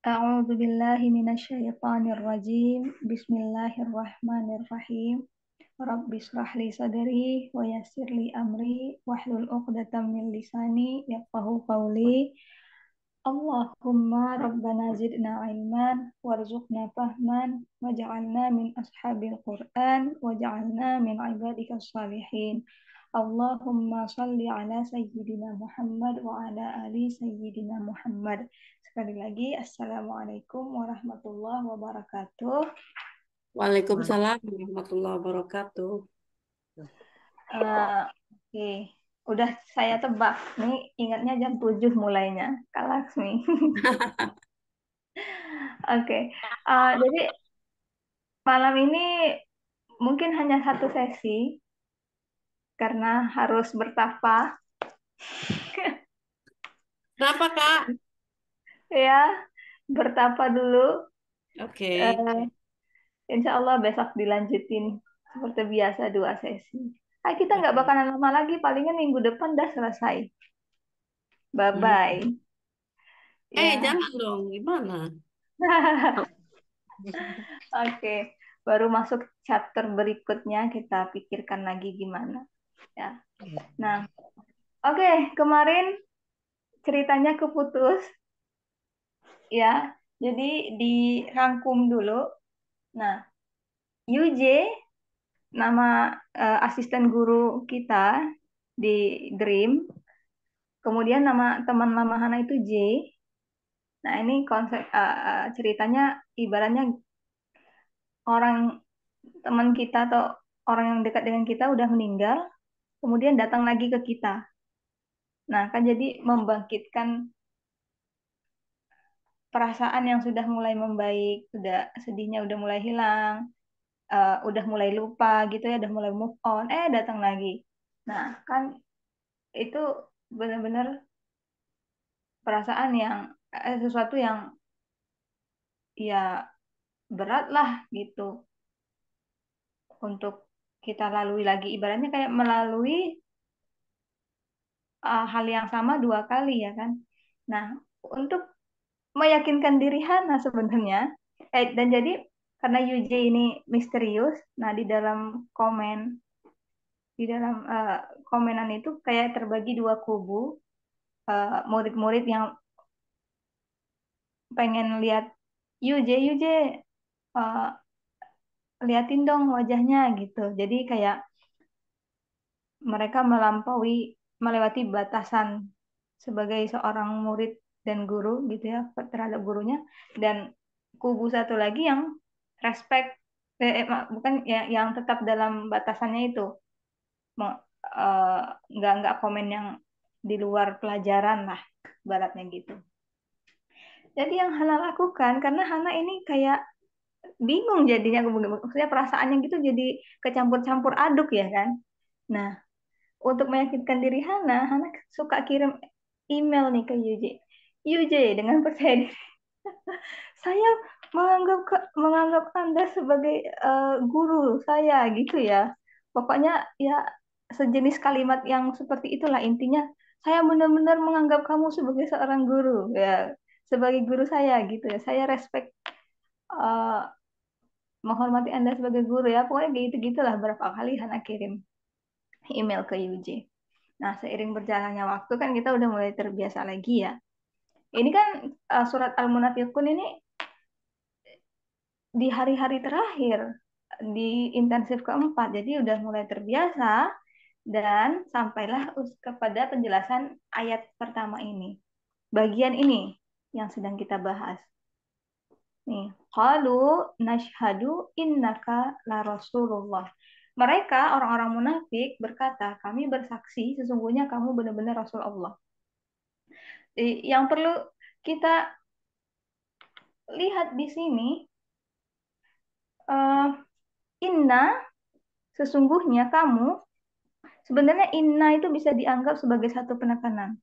A'udzu billahi minasyaitonir rajim. Bismillahirrahmanirrahim. Rabbi israh li sadri wa Allahumma rabbana zidna warzuqna fahman waj'alna min ashabil Qur'an waj'alna min ibadikas salihin. Allahumma shalli ala sayyidina Muhammad wa ala ali sayyidina Muhammad. Sekali lagi, Assalamualaikum warahmatullahi wabarakatuh. Waalaikumsalam warahmatullahi wabarakatuh. Uh, Oke, okay. udah saya tebak. Nih ingatnya jam 7 mulainya. Kak Laksmi. Oke, okay. uh, eh, jadi malam ini mungkin hanya satu sesi karena harus bertapa. Kenapa kak? ya bertapa dulu oke okay. uh, eh, insya Allah besok dilanjutin seperti biasa dua sesi ah kita nggak okay. bakalan lama lagi palingnya minggu depan dah selesai bye bye hmm. ya. eh jangan dong gimana Oke, okay. baru masuk chapter berikutnya kita pikirkan lagi gimana. Ya. Iya. Nah, oke okay, kemarin ceritanya keputus ya. Jadi dirangkum dulu. Nah, UJ nama uh, asisten guru kita di Dream. Kemudian nama teman Mama Hana itu J. Nah, ini konsep uh, ceritanya ibaratnya orang teman kita atau orang yang dekat dengan kita udah meninggal, kemudian datang lagi ke kita. Nah, kan jadi membangkitkan perasaan yang sudah mulai membaik, sudah sedihnya udah mulai hilang, uh, udah mulai lupa gitu ya, udah mulai move on, eh datang lagi. Nah, kan itu benar-benar perasaan yang eh, sesuatu yang ya berat lah gitu untuk kita lalui lagi ibaratnya kayak melalui uh, hal yang sama dua kali ya kan nah untuk meyakinkan diri Hana sebenarnya. Eh, dan jadi karena UJ ini misterius, nah di dalam komen di dalam uh, komenan itu kayak terbagi dua kubu eh, murid-murid uh, yang pengen lihat UJ UJ uh, eh, liatin dong wajahnya gitu. Jadi kayak mereka melampaui melewati batasan sebagai seorang murid dan guru gitu ya terhadap gurunya dan kubu satu lagi yang respect eh, eh bukan ya yang tetap dalam batasannya itu eh, nggak uh, nggak komen yang di luar pelajaran lah baratnya gitu jadi yang Hana lakukan karena Hana ini kayak bingung jadinya maksudnya perasaannya gitu jadi kecampur-campur aduk ya kan nah untuk meyakinkan diri Hana Hana suka kirim email nih ke Yuji UJ iya, dengan percaya saya menganggap menganggap Anda sebagai uh, guru saya gitu ya. Pokoknya ya sejenis kalimat yang seperti itulah intinya. Saya benar-benar menganggap kamu sebagai seorang guru ya, sebagai guru saya gitu ya. Saya respect uh, menghormati Anda sebagai guru ya. Pokoknya gitu-gitulah berapa kali Hana kirim email ke UJ. Nah, seiring berjalannya waktu kan kita udah mulai terbiasa lagi ya ini kan uh, surat Al-Munafiqun ini di hari-hari terakhir di intensif keempat, jadi udah mulai terbiasa dan sampailah kepada penjelasan ayat pertama ini. Bagian ini yang sedang kita bahas. Nih, qalu nashhadu innaka la rasulullah. Mereka orang-orang munafik berkata, kami bersaksi sesungguhnya kamu benar-benar Rasul Allah yang perlu kita lihat di sini uh, inna sesungguhnya kamu sebenarnya inna itu bisa dianggap sebagai satu penekanan.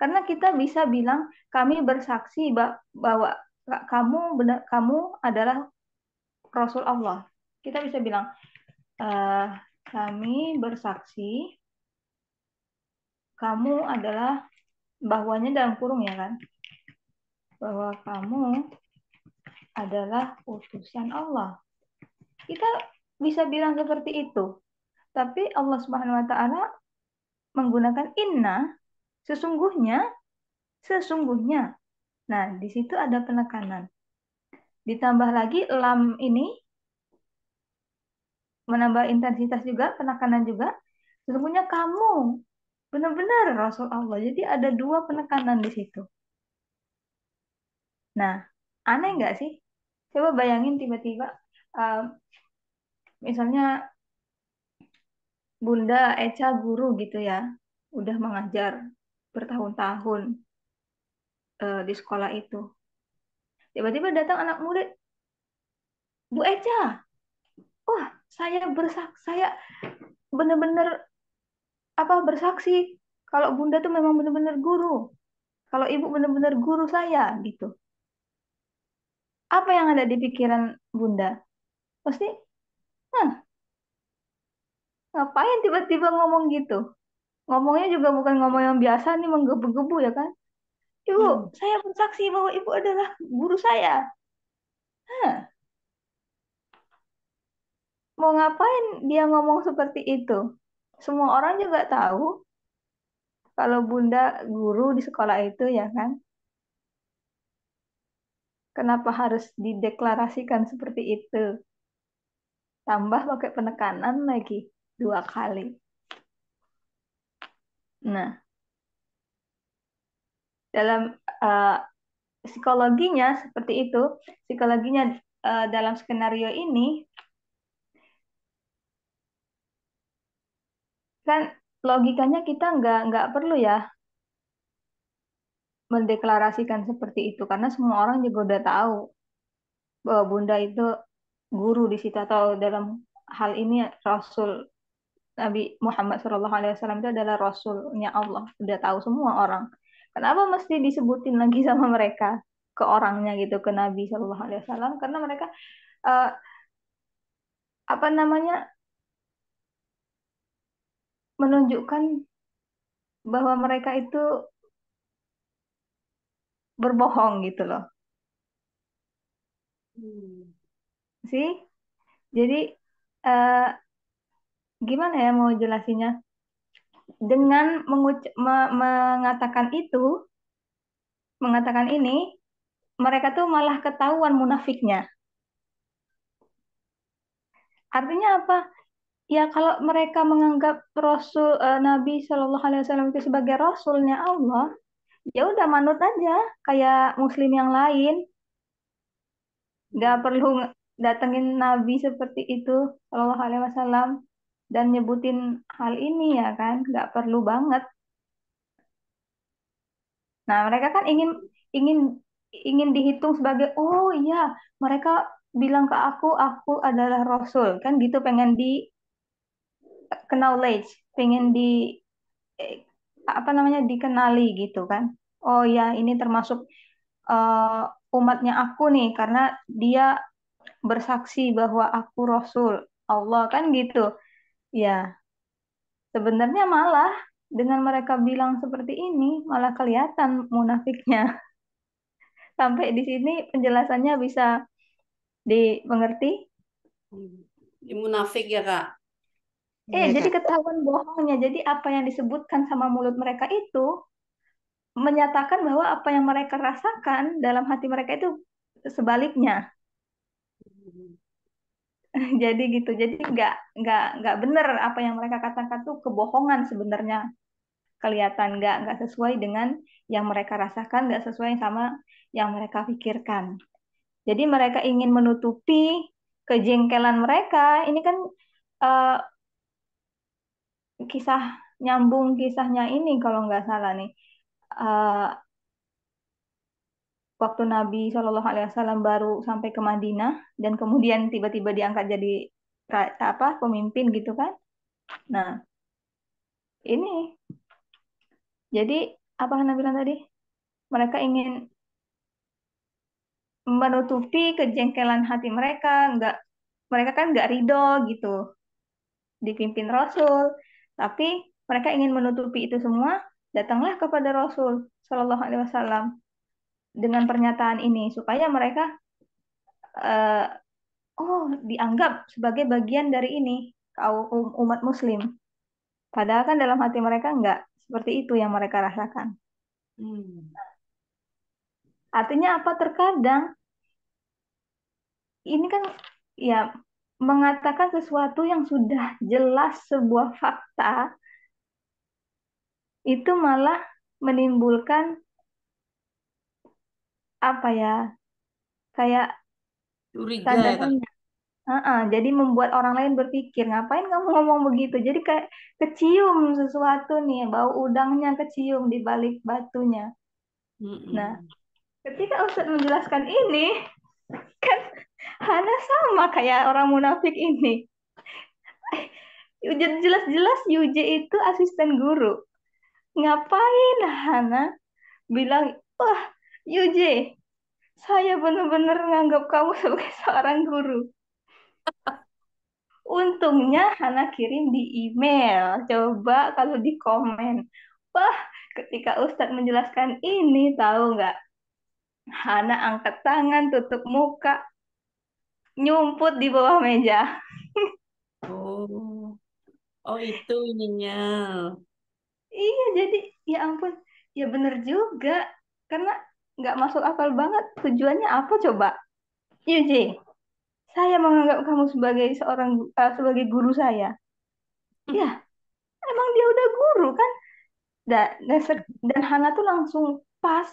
Karena kita bisa bilang kami bersaksi bahwa kamu benar kamu adalah Rasul Allah. Kita bisa bilang uh, kami bersaksi kamu adalah bahwanya dalam kurung ya kan bahwa kamu adalah utusan Allah kita bisa bilang seperti itu tapi Allah Subhanahu wa taala menggunakan inna sesungguhnya sesungguhnya nah di situ ada penekanan ditambah lagi lam ini menambah intensitas juga penekanan juga sesungguhnya kamu benar-benar Rasul Allah. Jadi ada dua penekanan di situ. Nah, aneh nggak sih? Coba bayangin tiba-tiba, uh, misalnya Bunda Eca guru gitu ya, udah mengajar bertahun-tahun uh, di sekolah itu. Tiba-tiba datang anak murid, Bu Eca, wah saya bersak, saya benar-benar apa bersaksi kalau bunda tuh memang benar-benar guru. Kalau ibu benar-benar guru saya gitu. Apa yang ada di pikiran bunda? Pasti, hmm, ngapain tiba-tiba ngomong gitu? Ngomongnya juga bukan ngomong yang biasa nih menggebu-gebu ya kan? Ibu, hmm. saya bersaksi bahwa ibu adalah guru saya. Hah. Mau ngapain dia ngomong seperti itu? semua orang juga tahu kalau bunda guru di sekolah itu ya kan kenapa harus dideklarasikan seperti itu tambah pakai penekanan lagi dua kali nah dalam uh, psikologinya seperti itu psikologinya uh, dalam skenario ini kan logikanya kita nggak nggak perlu ya mendeklarasikan seperti itu karena semua orang juga udah tahu bahwa bunda itu guru di situ atau dalam hal ini rasul Nabi Muhammad Shallallahu Alaihi Wasallam itu adalah rasulnya Allah udah tahu semua orang kenapa mesti disebutin lagi sama mereka ke orangnya gitu ke Nabi Shallallahu Alaihi Wasallam karena mereka uh, apa namanya menunjukkan bahwa mereka itu berbohong gitu loh. Hmm. Sih? Jadi uh, gimana ya mau jelasinnya? Dengan menguc- me- mengatakan itu, mengatakan ini, mereka tuh malah ketahuan munafiknya. Artinya apa? ya kalau mereka menganggap Rasul uh, Nabi Shallallahu Alaihi Wasallam itu sebagai Rasulnya Allah, ya udah manut aja kayak Muslim yang lain, nggak perlu datengin Nabi seperti itu Shallallahu Alaihi Wasallam dan nyebutin hal ini ya kan, nggak perlu banget. Nah mereka kan ingin ingin ingin dihitung sebagai oh iya mereka bilang ke aku aku adalah Rasul kan gitu pengen di knowledge, pengen di eh, apa namanya dikenali gitu kan. Oh ya, ini termasuk uh, umatnya aku nih karena dia bersaksi bahwa aku rasul Allah kan gitu. Ya. Sebenarnya malah dengan mereka bilang seperti ini malah kelihatan munafiknya. Sampai di sini penjelasannya bisa dimengerti? Hmm, munafik ya, Kak. Eh, iya, jadi ketahuan bohongnya. Jadi apa yang disebutkan sama mulut mereka itu menyatakan bahwa apa yang mereka rasakan dalam hati mereka itu sebaliknya. Jadi gitu. Jadi nggak nggak nggak benar apa yang mereka katakan itu kebohongan sebenarnya. Kelihatan nggak nggak sesuai dengan yang mereka rasakan, nggak sesuai sama yang mereka pikirkan. Jadi mereka ingin menutupi kejengkelan mereka. Ini kan uh, kisah nyambung kisahnya ini kalau nggak salah nih uh, waktu Nabi Shallallahu Alaihi Wasallam baru sampai ke Madinah dan kemudian tiba-tiba diangkat jadi apa pemimpin gitu kan nah ini jadi apa Hana bilang tadi mereka ingin menutupi kejengkelan hati mereka nggak mereka kan nggak ridho gitu dipimpin Rasul tapi mereka ingin menutupi itu semua, datanglah kepada Rasul Shallallahu Alaihi Wasallam dengan pernyataan ini supaya mereka uh, oh dianggap sebagai bagian dari ini kaum um, umat Muslim. Padahal kan dalam hati mereka enggak seperti itu yang mereka rasakan. Hmm. Artinya apa? Terkadang ini kan ya mengatakan sesuatu yang sudah jelas sebuah fakta itu malah menimbulkan apa ya kayak curiga Uh-uh, jadi membuat orang lain berpikir ngapain kamu ngomong begitu jadi kayak kecium sesuatu nih bau udangnya kecium di balik batunya mm -mm. nah ketika Ustadz menjelaskan ini anda sama kayak orang munafik ini. Eh, jelas-jelas Yuji itu asisten guru. Ngapain Hana bilang, wah Yuji, saya benar-benar nganggap kamu sebagai seorang guru. Untungnya Hana kirim di email. Coba kalau di komen. Wah, ketika Ustadz menjelaskan ini, tahu nggak? Hana angkat tangan, tutup muka nyumput di bawah meja. oh. Oh, itu ininya. Iya, jadi ya ampun, ya bener juga. Karena nggak masuk akal banget. Tujuannya apa coba? Yuji, iya, saya menganggap kamu sebagai seorang uh, sebagai guru saya. Hmm. Ya, emang dia udah guru kan? Dan, dan, Hana tuh langsung pas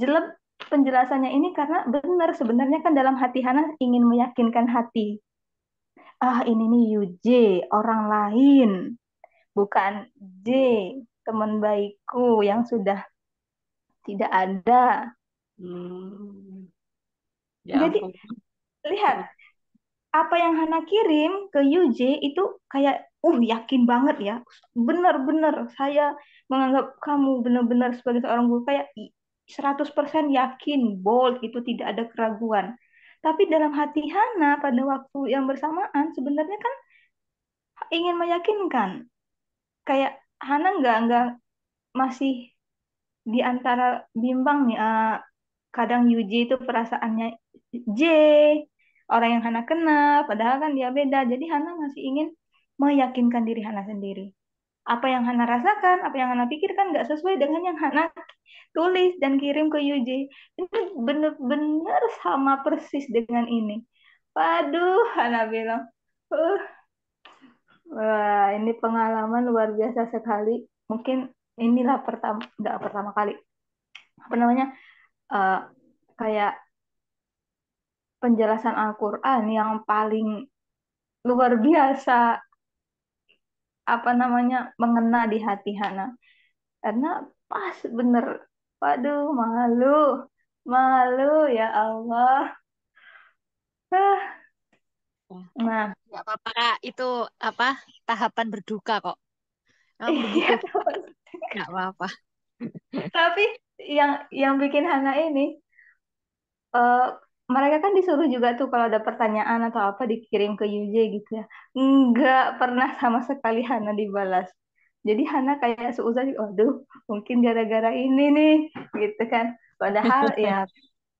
jelek penjelasannya ini karena benar sebenarnya kan dalam hati Hana ingin meyakinkan hati. Ah ini nih UJ, orang lain. Bukan J, teman baikku yang sudah tidak ada. Hmm. Ya, Jadi aku... lihat apa yang Hana kirim ke UJ itu kayak uh yakin banget ya benar-benar saya menganggap kamu benar-benar sebagai seorang guru kayak 100% yakin, bold, itu tidak ada keraguan. Tapi dalam hati Hana pada waktu yang bersamaan sebenarnya kan ingin meyakinkan. Kayak Hana nggak nggak masih di antara bimbang nih. Uh, kadang Yuji itu perasaannya J, orang yang Hana kenal, padahal kan dia beda. Jadi Hana masih ingin meyakinkan diri Hana sendiri apa yang Hana rasakan, apa yang Hana pikirkan nggak sesuai dengan yang Hana tulis dan kirim ke UJ. Ini bener-bener sama persis dengan ini. Waduh, Hana bilang, uh, wah ini pengalaman luar biasa sekali. Mungkin inilah pertama, nggak pertama kali. Apa namanya? Uh, kayak penjelasan Al-Quran yang paling luar biasa apa namanya mengena di hati Hana karena pas bener waduh malu malu ya Allah nah nggak apa-apa kak itu apa tahapan berduka kok iya, nggak apa-apa tapi yang yang bikin Hana ini uh, mereka kan disuruh juga tuh kalau ada pertanyaan atau apa dikirim ke UJ gitu ya. Nggak pernah sama sekali Hana dibalas. Jadi Hana kayak seuzon, waduh mungkin gara-gara ini nih gitu kan. Padahal ya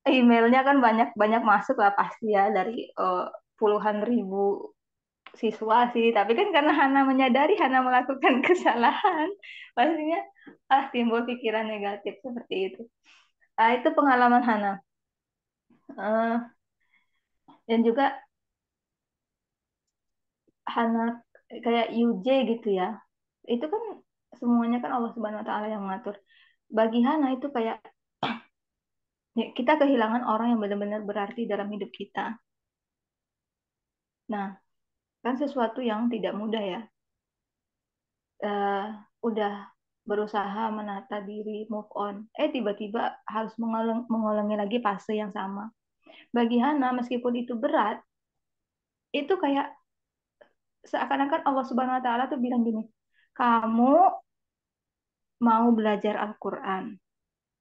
emailnya kan banyak-banyak masuk lah pasti ya dari uh, puluhan ribu siswa sih. Tapi kan karena Hana menyadari Hana melakukan kesalahan, pastinya ah timbul pikiran negatif seperti itu. Ah, itu pengalaman Hana uh, dan juga anak kayak UJ gitu ya itu kan semuanya kan Allah Subhanahu Wa Taala yang mengatur bagi Hana itu kayak ya, kita kehilangan orang yang benar-benar berarti dalam hidup kita nah kan sesuatu yang tidak mudah ya uh, udah berusaha menata diri move on eh tiba-tiba harus mengulang, mengulangi lagi fase yang sama bagi Hana, meskipun itu berat, itu kayak seakan-akan Allah Subhanahu wa taala tuh bilang gini, "Kamu mau belajar Al-Qur'an."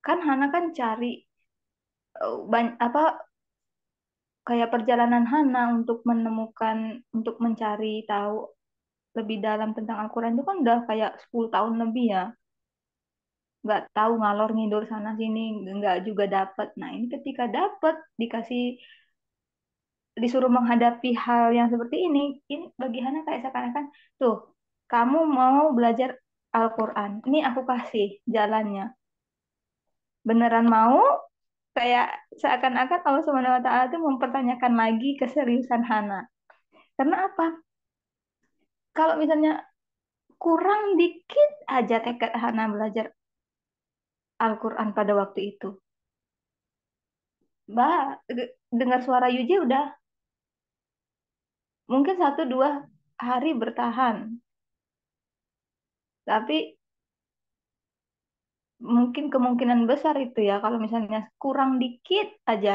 Kan Hana kan cari eh, apa kayak perjalanan Hana untuk menemukan untuk mencari tahu lebih dalam tentang Al-Qur'an itu kan udah kayak 10 tahun lebih ya nggak tahu ngalor ngidul sana sini nggak juga dapat nah ini ketika dapat dikasih disuruh menghadapi hal yang seperti ini ini bagi Hana kayak seakan-akan tuh kamu mau belajar Al-Quran ini aku kasih jalannya beneran mau kayak seakan-akan Allah Subhanahu Wa Taala itu mempertanyakan lagi keseriusan Hana karena apa kalau misalnya kurang dikit aja tekad Hana belajar Al-Quran pada waktu itu. Mbak, dengar suara Yuji udah mungkin satu dua hari bertahan. Tapi mungkin kemungkinan besar itu ya kalau misalnya kurang dikit aja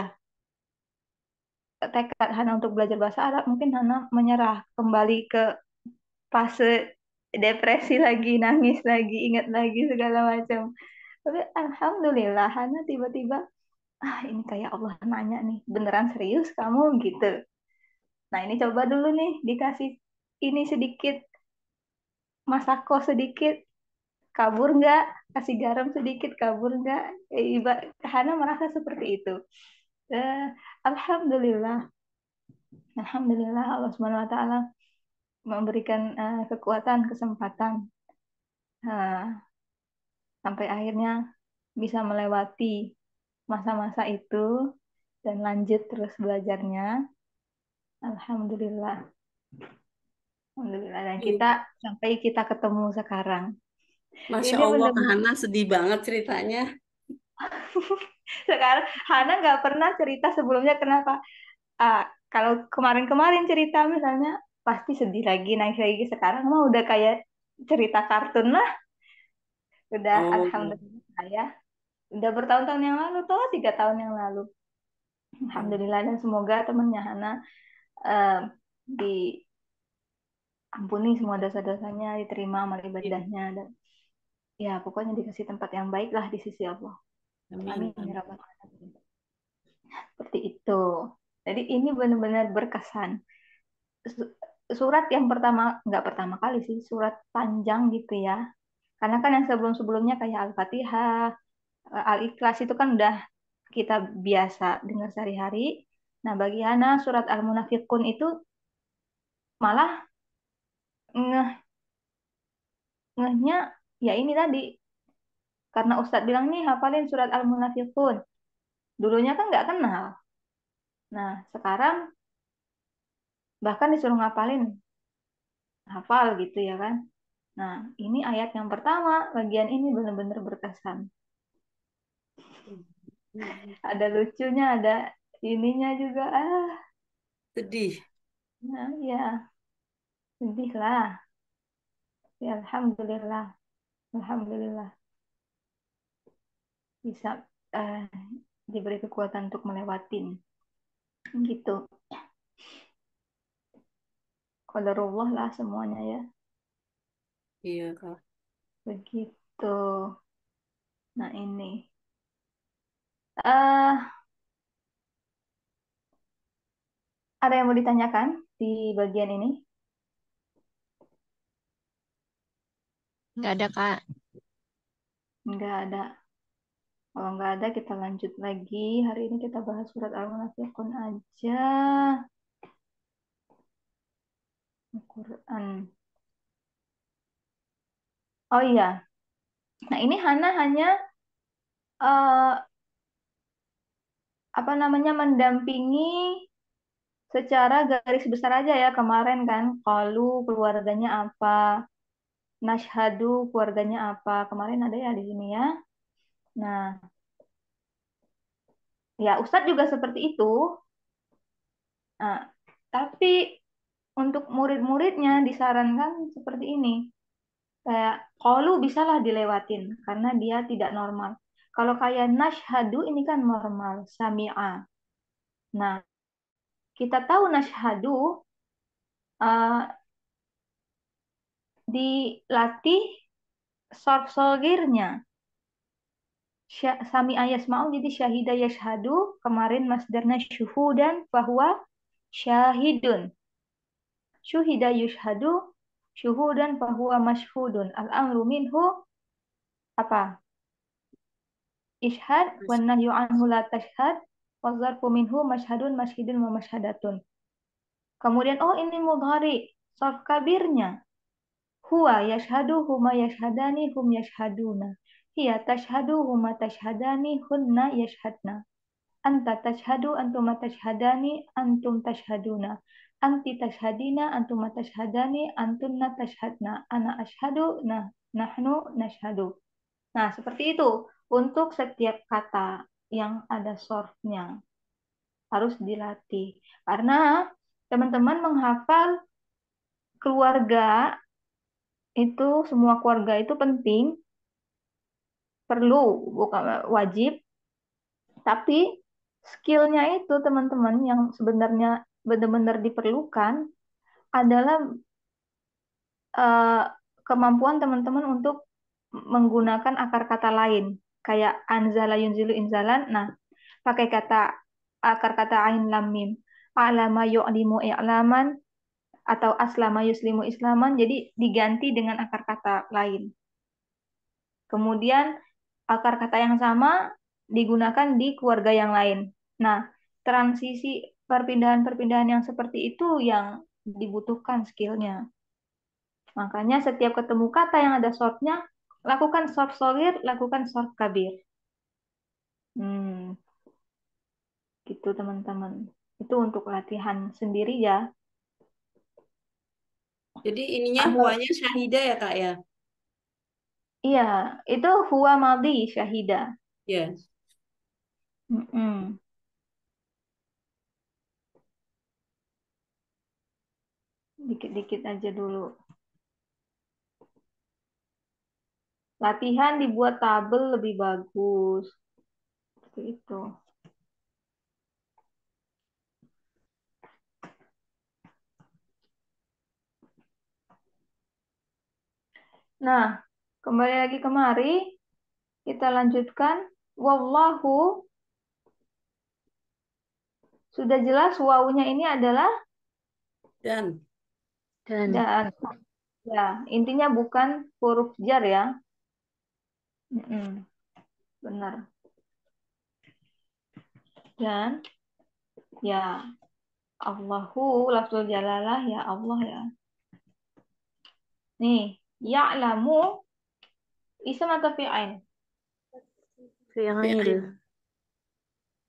tekad Hana untuk belajar bahasa Arab mungkin Hana menyerah kembali ke fase depresi lagi, nangis lagi, ingat lagi segala macam tapi alhamdulillah Hana tiba-tiba ah ini kayak Allah nanya nih beneran serius kamu gitu nah ini coba dulu nih dikasih ini sedikit masako sedikit kabur nggak kasih garam sedikit kabur nggak eh, iba Hana merasa seperti itu eh, alhamdulillah alhamdulillah Allah subhanahu wa taala memberikan uh, kekuatan kesempatan uh, sampai akhirnya bisa melewati masa-masa itu dan lanjut terus belajarnya. Alhamdulillah. Alhamdulillah dan iya. kita sampai kita ketemu sekarang. Masya Ini Allah, bener Hana sedih banget ceritanya. sekarang Hana nggak pernah cerita sebelumnya kenapa. Uh, kalau kemarin-kemarin cerita misalnya pasti sedih lagi naik lagi sekarang mah udah kayak cerita kartun lah udah oh. alhamdulillah ya udah bertahun-tahun yang lalu toh tiga tahun yang lalu alhamdulillah dan semoga temennya Hana uh, diampuni semua dosa-dosanya diterima amal ibadahnya iya. dan ya pokoknya dikasih tempat yang baik lah di sisi Allah amin, amin. Ya amin. seperti itu jadi ini benar-benar berkesan surat yang pertama nggak pertama kali sih surat panjang gitu ya karena kan yang sebelum-sebelumnya kayak Al-Fatihah, eh, Al-Ikhlas itu kan udah kita biasa dengar sehari-hari. Nah, bagi Hana surat Al-Munafiqun itu malah ngeh ngehnya ya ini tadi. Karena Ustadz bilang nih hafalin surat Al-Munafiqun. Dulunya kan nggak kenal. Nah, sekarang bahkan disuruh ngapalin hafal gitu ya kan Nah, ini ayat yang pertama, bagian ini benar-benar berkesan. Hmm. ada lucunya, ada ininya juga. Ah. Sedih. Nah, ya. Sedih lah. Ya, Alhamdulillah. Alhamdulillah. Bisa uh, diberi kekuatan untuk melewatin. Gitu. Qadarullah lah semuanya ya. Iya, Kak. Begitu. Nah, ini. Uh, ada yang mau ditanyakan di bagian ini? Nggak ada, Kak. Nggak ada. Kalau nggak ada, kita lanjut lagi. Hari ini kita bahas surat Al-Munafiqun aja. Al-Quran. Oh iya. Nah, ini Hana hanya uh, apa namanya mendampingi secara garis besar aja ya kemarin kan kalau keluarganya apa Nashhadu keluarganya apa kemarin ada ya di sini ya nah ya Ustadz juga seperti itu nah, tapi untuk murid-muridnya disarankan seperti ini kayak bisa oh, bisalah dilewatin karena dia tidak normal. Kalau kayak nashhadu ini kan normal, sami'a. Nah, kita tahu nashhadu uh, dilatih sorf solgirnya. Sami ayas ma'u jadi syahida yashhadu. Kemarin mas masdarnya dan bahwa syahidun. Syuhida yushhadu syuhudan bahwa masyhudun al-amru minhu apa ishad wa nahyu anhu la tashhad wa zarfu minhu mashhadun mashhidun wa mashhadatun kemudian oh ini mudhari sarf kabirnya huwa yashhadu huma yashhadani hum yashhaduna hiya tashhadu huma tashhadani hunna yashhadna anta tashhadu antuma tashhadani antum tashhaduna anti tashhadina antuma tashhadani antunna tashhadna ana ashadu nah nahnu nashhadu nah seperti itu untuk setiap kata yang ada sorfnya harus dilatih karena teman-teman menghafal keluarga itu semua keluarga itu penting perlu bukan wajib tapi skillnya itu teman-teman yang sebenarnya benar-benar diperlukan adalah uh, kemampuan teman-teman untuk menggunakan akar kata lain kayak anzala yunzilu inzalan nah pakai kata akar kata ain lam mim alama yu'limu i'laman atau aslama yuslimu islaman jadi diganti dengan akar kata lain kemudian akar kata yang sama digunakan di keluarga yang lain nah transisi perpindahan-perpindahan yang seperti itu yang dibutuhkan skillnya. Makanya setiap ketemu kata yang ada shortnya lakukan short solid, lakukan short kabir. Hmm, gitu teman-teman. Itu untuk latihan sendiri ya. Jadi ininya huanya syahida ya kak ya? Iya, itu huwa maldi syahida. Yes. Iya. Mm -mm. dikit-dikit aja dulu. Latihan dibuat tabel lebih bagus. Seperti itu. Nah, kembali lagi kemari. Kita lanjutkan. Wallahu. Sudah jelas wawunya ini adalah? Dan. Dan. Dan ya? ya, intinya bukan huruf jar ya. Benar. Dan ya Allahu lafzul jalalah ya Allah ya. Nih, ya ya'lamu isim atau fi'il? Fi'il.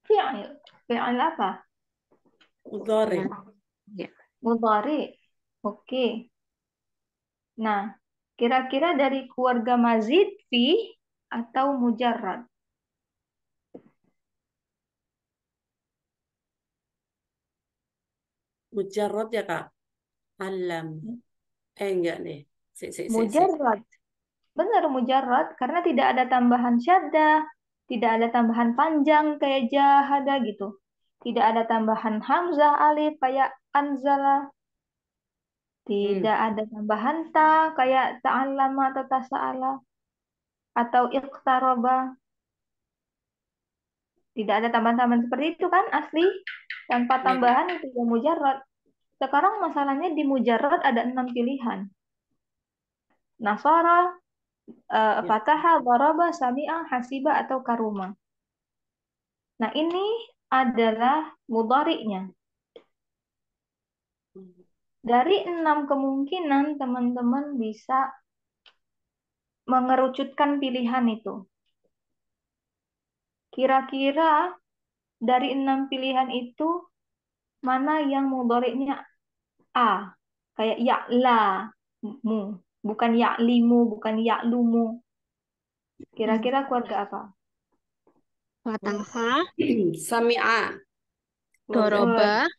Fi'il. Fi'il apa? Mudhari. Ya. Oke. Nah, kira-kira dari keluarga mazid fi atau mujarrad? Mujarrad ya, Kak? Alam. Eh, enggak nih. Si, si, si, mujarrad. Benar, mujarrad. Karena tidak ada tambahan syadda, tidak ada tambahan panjang kayak jahada gitu. Tidak ada tambahan hamzah, alif, kayak anzala. Hmm. Tidak ada tambahan ta kayak ta'allama atau tasa'ala atau iqtaraba. Tidak ada tambahan-tambahan seperti itu kan asli? Tanpa iya. tambahan itu yang mujarad. Sekarang masalahnya di mujarad ada enam pilihan. Nasara, eh, iya. fataha, daraba, sami'a, hasiba atau karuma. Nah, ini adalah mudhari'nya. Hmm. Dari enam kemungkinan, teman-teman bisa mengerucutkan pilihan itu. Kira-kira dari enam pilihan itu, mana yang mudoriknya A? Kayak Yakla mu, bukan ya'limu, bukan ya'lumu. Kira-kira keluarga apa? Fataha. Sami'a. Doroba.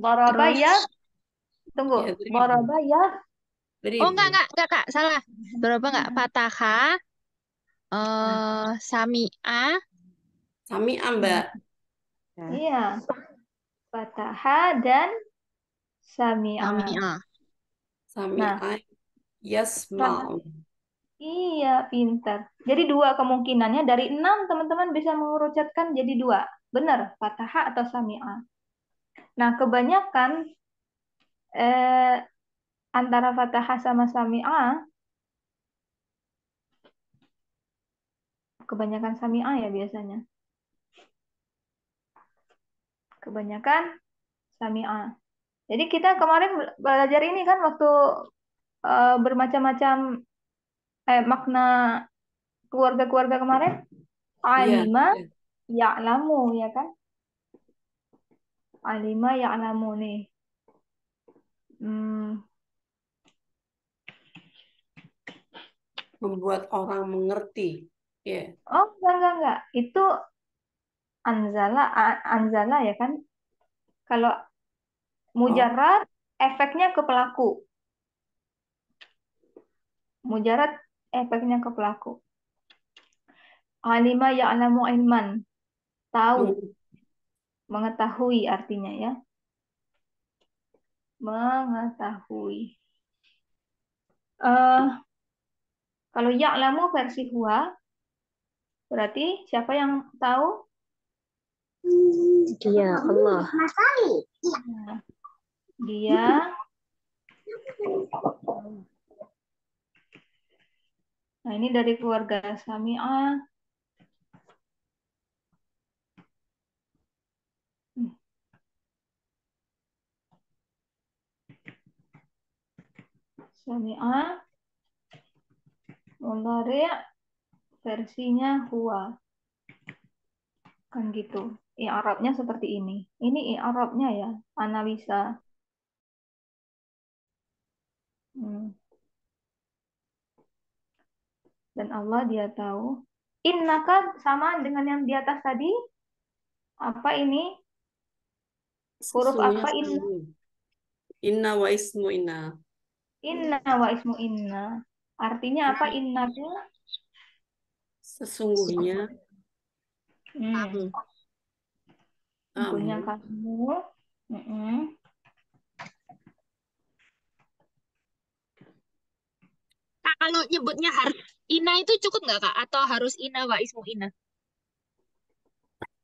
Borobaya. Tunggu. Iya, ya, Oh enggak enggak enggak Kak, salah. Berapa enggak? Pataha. Iya. Eh uh, Samia. Samia Mbak. Iya. Pataha iya. dan Samia. Samia. Samia. Nah. Yes, ma'am. Iya, pintar. Jadi dua kemungkinannya dari enam teman-teman bisa mengerucutkan jadi dua. Benar, Fataha atau Samia. Nah, kebanyakan eh, antara fathah sama sami'a kebanyakan sami'a ya biasanya. Kebanyakan sami'a. Jadi kita kemarin belajar ini kan waktu eh, bermacam-macam eh, makna keluarga-keluarga kemarin. Iya, Alima, ya yeah. ya'lamu, ya kan? alima ya'lamuni. Hmm. Membuat orang mengerti. Yeah. Oh, enggak, enggak, enggak. Itu anzala, anzala ya kan? Kalau mujarad, oh. efeknya ke pelaku. Mujarad, efeknya ke pelaku. Alima ya'lamu ilman. Tahu. Hmm mengetahui artinya ya mengetahui uh, kalau ya'lamu versi huwa berarti siapa yang tahu dia Allah dia nah ini dari keluarga Sami'ah Syami'ah Mudhari versinya huwa. Kan gitu. I'rabnya seperti ini. Ini i'rabnya ya, analisa. Hmm. Dan Allah dia tahu. Innaka sama dengan yang di atas tadi? Apa ini? Huruf apa ini? Inna wa ismu inna. Inna wa ismu inna. Artinya apa inna itu? Sesungguhnya. Hmm. hmm. kamu. Mm -mm. kalau nyebutnya harus ina itu cukup nggak kak? Atau harus ina wa ismu ina?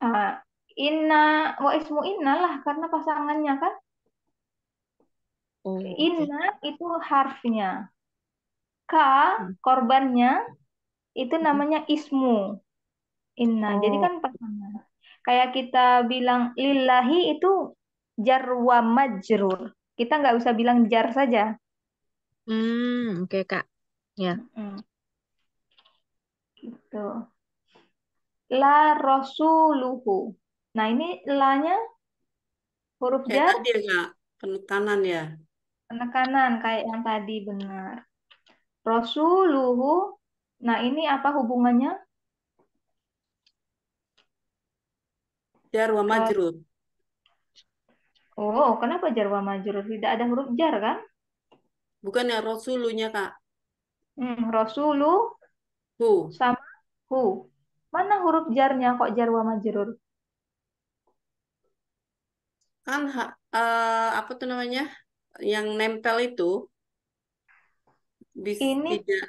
Uh, ah, inna wa ismu inna lah karena pasangannya kan. Oh, Inna itu harfnya. Ka hmm. korbannya itu hmm. namanya ismu. Inna. Oh. Jadi kan oh. pasangan. Kayak kita bilang lillahi itu jar majrur. Kita nggak usah bilang jar saja. Hmm, oke okay, Kak. Ya. Hmm. Gitu. La rasuluhu. Nah, ini la-nya huruf jar. Tadi ya, penekanan ya penekanan kayak yang tadi benar. Rasuluhu. Nah, ini apa hubungannya? Jar wa majrur. Oh, kenapa jar wa majrur? Tidak ada huruf jar kan? Bukan ya rasulunya, Kak. Hmm, rasulu hu sama hu. Mana huruf jarnya kok jar wa majrur? Kan uh, apa tuh namanya? yang nempel itu bisa ini tidak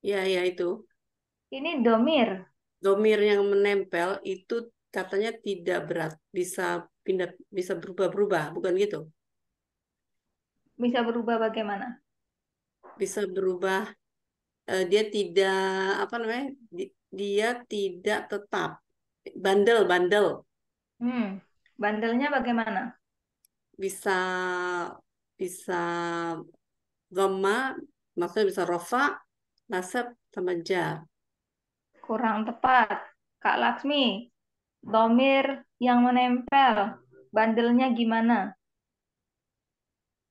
ya ya itu ini domir domir yang menempel itu katanya tidak berat bisa pindah bisa berubah-berubah bukan gitu bisa berubah bagaimana bisa berubah eh, dia tidak apa namanya dia tidak tetap bandel bandel hmm. bandelnya bagaimana bisa bisa dhamma, maksudnya bisa rofa, nasab, sama jar. Kurang tepat. Kak Laksmi, domir yang menempel, bandelnya gimana?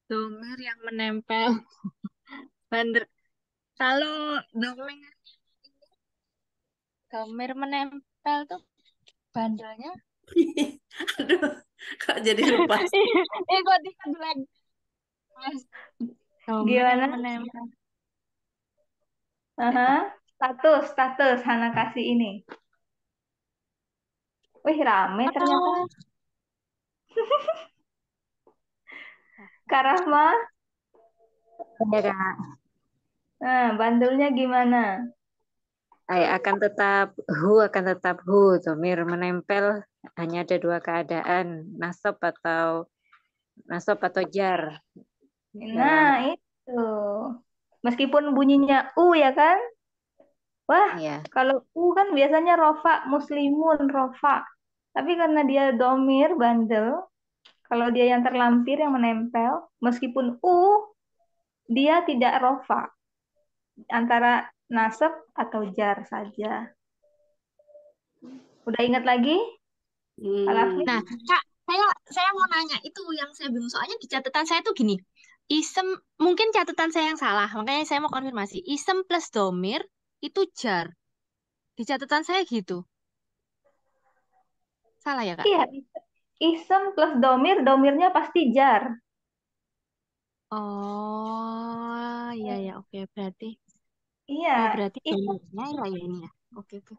Domir yang menempel. Bandel. Kalau domir domir menempel tuh bandelnya. Aduh, kok jadi lupa. Eh, kok tiba Gimana? Uh -huh. Status, status Hana kasih ini. Wih, rame ternyata. karahma. Kak Rahma? Ya, Kak. Nah, bandulnya gimana? Ay, akan tetap hu akan tetap hu tomir menempel hanya ada dua keadaan nasab atau nasab atau jar Gitu. Nah, itu. Meskipun bunyinya U ya kan? Wah, iya. kalau U kan biasanya rofa, muslimun, rofa. Tapi karena dia domir, bandel, kalau dia yang terlampir, yang menempel, meskipun U, dia tidak rofa. Antara nasab atau jar saja. Udah ingat lagi? Hmm. Nah, Kak, saya saya mau nanya itu yang saya bingung soalnya di catatan saya tuh gini Isem mungkin catatan saya yang salah, makanya saya mau konfirmasi. Isem plus domir itu jar. Di catatan saya gitu. Salah ya, Kak? Iya. Isem plus domir, domirnya pasti jar. Oh, iya ya, oke berarti. Iya. Oh, berarti domirnya ya, ya ini ya. Oke, oke.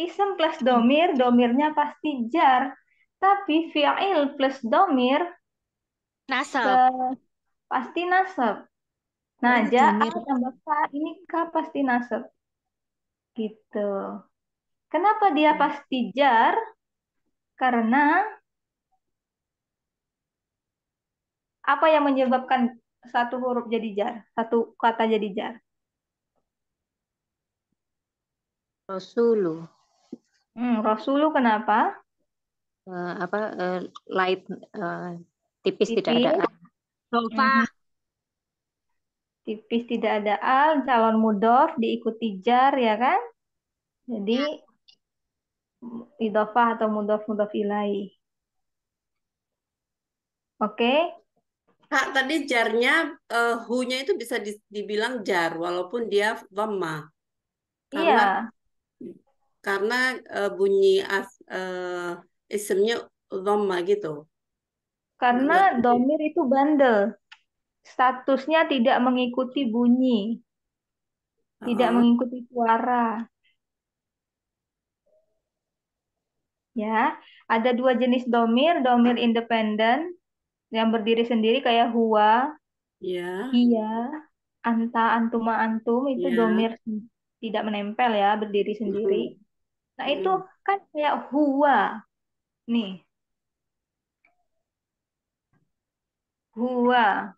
Isem plus domir, domirnya pasti jar. Tapi fi'il plus domir Nasab. Ke pasti nasab. Nah, ja tambah ini ka pasti nasab. Gitu. Kenapa dia pasti jar? Karena apa yang menyebabkan satu huruf jadi jar, satu kata jadi jar? Rasulu. Hmm, Rasulu kenapa? Uh, apa uh, light uh, eh, tipis, tipis tidak ada Ropa. Ya. Tipis tidak ada al, calon mudor diikuti jar ya kan? Jadi ya. idofah atau mudof mudof ilai. Oke. Okay? Kak, tadi jarnya uh, hunya itu bisa di, dibilang jar walaupun dia vama Karena iya. karena uh, bunyi as, uh, isimnya gitu. Karena iya. domir itu bandel. Statusnya tidak mengikuti bunyi. Tidak uh mengikuti suara. Ya, ada dua jenis domir, domir independen yang berdiri sendiri kayak hua ya. iya, anta, antuma, antum itu ya. domir tidak menempel ya, berdiri sendiri. Nah, itu iya. kan kayak hua Nih, Hua.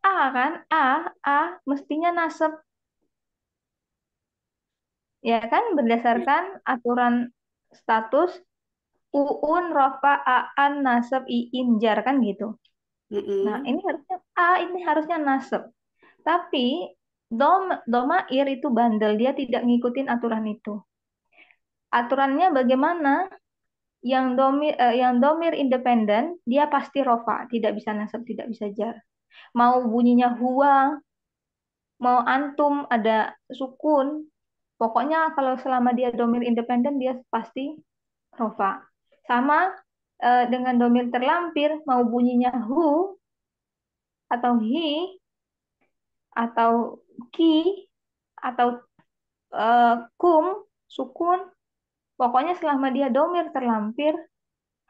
A kan? A, A mestinya nasab. Ya kan? Berdasarkan aturan status uun rofa aan nasab iin jar kan gitu. Mm -hmm. Nah, ini harusnya a ini harusnya nasab. Tapi dom domair itu bandel, dia tidak ngikutin aturan itu. Aturannya bagaimana? yang domir eh, yang domir independen dia pasti rofa tidak bisa nasab tidak bisa jar mau bunyinya huwa mau antum ada sukun pokoknya kalau selama dia domir independen dia pasti rofa sama uh, dengan domir terlampir mau bunyinya hu atau hi atau ki atau uh, kum sukun Pokoknya selama dia domir terlampir,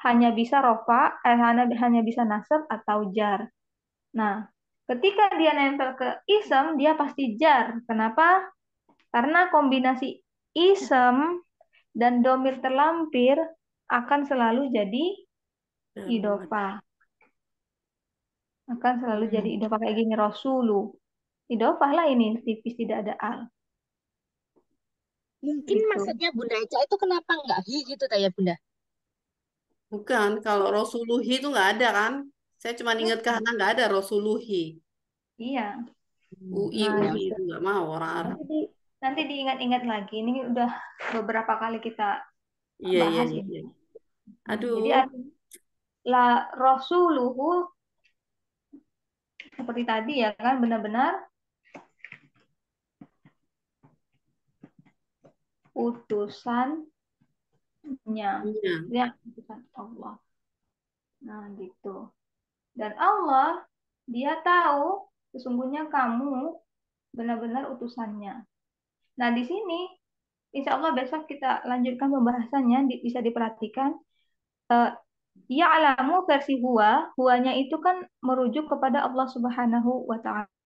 hanya bisa rofa, eh, hanya, hanya bisa nasab atau jar. Nah, ketika dia nempel ke isem, dia pasti jar. Kenapa? Karena kombinasi isem dan domir terlampir akan selalu jadi idofa. Akan selalu jadi hmm. idofa kayak gini, Rasulu. idofa lah ini, tipis tidak ada al. Mungkin gitu. maksudnya Bunda Eca itu kenapa enggak hi gitu taya Bunda? Bukan, kalau Rasuluhi itu enggak ada kan? Saya cuma oh. ingat karena enggak nggak ada Rasuluhi. Iya. UI, nah, UI iya. itu nggak mau orang Arab. Nanti, nanti diingat-ingat lagi. Ini udah beberapa kali kita iya, iya bahas. Iya, iya, iya. Aduh. Jadi la Rasuluhu seperti tadi ya kan benar-benar utusannya ya. Iya. ya utusan Allah nah gitu dan Allah dia tahu sesungguhnya kamu benar-benar utusannya nah di sini insya Allah besok kita lanjutkan pembahasannya di, bisa diperhatikan uh, eh, ya alamu versi huwa huanya itu kan merujuk kepada Allah subhanahu wa taala